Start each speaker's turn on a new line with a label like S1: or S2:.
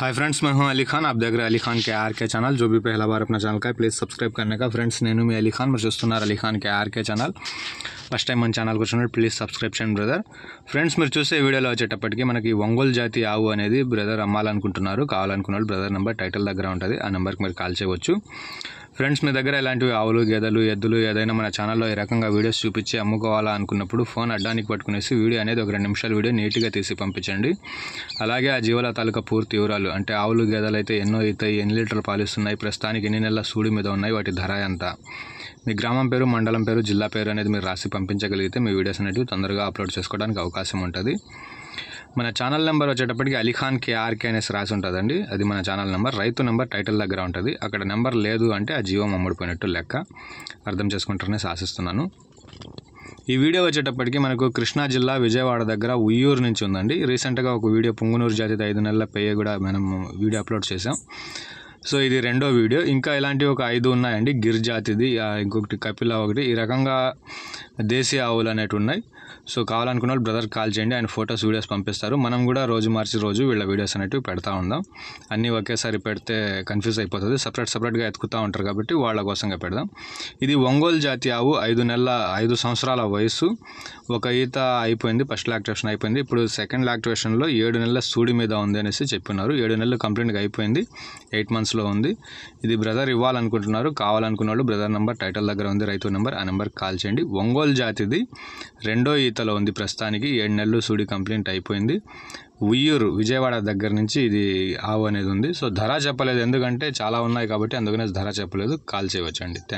S1: hi friends मैं हूं अली खान आप देख रहे हैं अली खान ఛానల్ जो भी पहला बार अपना ఛానల్ का ప్లీజ్ సబ్స్క్రైబ్ करने का ఫ్రెండ్స్ నేను మీ అలీ ఖాన్ మీరు చూస్తున్నారు అలీ ఖాన్ के आर ఛానల్ ఫస్ట్ టైం మన ఛానల్కి వచ్చినట్టు ప్లీజ్ సబ్స్క్రైబ్ చేయండి బ్రదర్ ఫ్రెండ్స్ మీరు చూసే వీడియోలో వచ్చేటప్పటికి మనకి ఒంగోలు జాతి ఆవు అనేది బ్రదర్ అమ్మాలనుకుంటున్నారు కావాలనుకున్న బ్రదర్ నెంబర్ టైటిల్ దగ్గర ఉంటుంది ఆ నెంబర్కి మీరు కాల్ చేయవచ్చు ఫ్రెండ్స్ మీ దగ్గర ఇలాంటివి ఆవులు గేదెలు ఎద్దులు ఏదైనా మన ఛానల్లో ఈ రకంగా వీడియోస్ చూపించి అమ్ముకోవాలా అనుకున్నప్పుడు ఫోన్ అడ్డానికి పట్టుకునేసి వీడియో అనేది ఒక రెండు నిమిషాల వీడియో నీట్గా తీసి పంపించండి అలాగే ఆ జీవాల తాలూకా పూర్తి వివరాలు అంటే ఆవులు గేదెలు అయితే ఎన్నో అవుతాయి ఎన్ని లీటర్లు పాలిస్తున్నాయి ప్రస్తుతానికి ఎన్ని నెలల సూడి మీద ఉన్నాయి వాటి ధర ఎంత మీ గ్రామం పేరు మండలం పేరు జిల్లా పేరు అనేది మీరు రాసి పంపించగలిగితే మీ వీడియోస్ అనేవి తొందరగా అప్లోడ్ చేసుకోవడానికి అవకాశం ఉంటుంది మన ఛానల్ నెంబర్ వచ్చేటప్పటికి అలీఖాన్ కేఆర్కే అనేసి రాసి ఉంటుందండి అది మన ఛానల్ నెంబర్ రైతు నెంబర్ టైటిల్ దగ్గర ఉంటుంది అక్కడ నెంబర్ లేదు అంటే ఆ జీవం అమ్ముడిపోయినట్టు లెక్క అర్థం చేసుకుంటారని ఆశిస్తున్నాను ఈ వీడియో వచ్చేటప్పటికి మనకు కృష్ణా జిల్లా విజయవాడ దగ్గర ఉయ్యూరు నుంచి ఉందండి రీసెంట్గా ఒక వీడియో పుంగునూరు జాతి ఐదు నెలల పేయ కూడా మనం వీడియో అప్లోడ్ చేసాం సో ఇది రెండో వీడియో ఇంకా ఇలాంటివి ఒక ఐదు ఉన్నాయండి గిర్జాతిది ఇంకొకటి కపిల ఒకటి ఈ రకంగా దేశీయ ఆవులు అనేటివి ఉన్నాయి సో కావాలనుకున్న వాళ్ళు బ్రదర్ కాల్ చేయండి ఆయన ఫొటోస్ వీడియోస్ పంపిస్తారు మనం కూడా రోజు మార్చి రోజు వీళ్ళ వీడియోస్ అనేవి పెడతా ఉందాం అన్నీ ఒకేసారి పెడితే కన్ఫ్యూజ్ అయిపోతుంది సపరేట్ సపరేట్గా ఎత్తుకుతూ ఉంటారు కాబట్టి వాళ్ళ కోసంగా పెడదాం ఇది ఒంగోలు జాతి ఆవు ఐదు నెలల ఐదు సంవత్సరాల వయసు ఒక ఈత అయిపోయింది ఫస్ట్ లాక్టివేషన్ అయిపోయింది ఇప్పుడు సెకండ్ లాక్టివేషన్లో ఏడు నెలల సూడి మీద ఉంది అనేసి చెప్పినారు ఏడు నెలలు కంప్లీట్గా అయిపోయింది ఎయిట్ మంత్స్ లో ఉంది ఇది బ్రదర్ ఇవ్వాలనుకుంటున్నారు కావాలనుకున్న వాళ్ళు బ్రదర్ నెంబర్ టైటిల్ దగ్గర ఉంది రైతు నెంబర్ ఆ నెంబర్ కాల్ చేయండి ఒంగోలు జాతిది రెండో ఈతలో ఉంది ప్రస్తుతానికి ఏడు నెలలు సూడి కంప్లైంట్ అయిపోయింది ఉయ్యూరు విజయవాడ దగ్గర నుంచి ఇది ఆవు అనేది ఉంది సో ధర చెప్పలేదు ఎందుకంటే చాలా ఉన్నాయి కాబట్టి అందుకనే ధర చెప్పలేదు కాల్ చేయవచ్చండి థ్యాంక్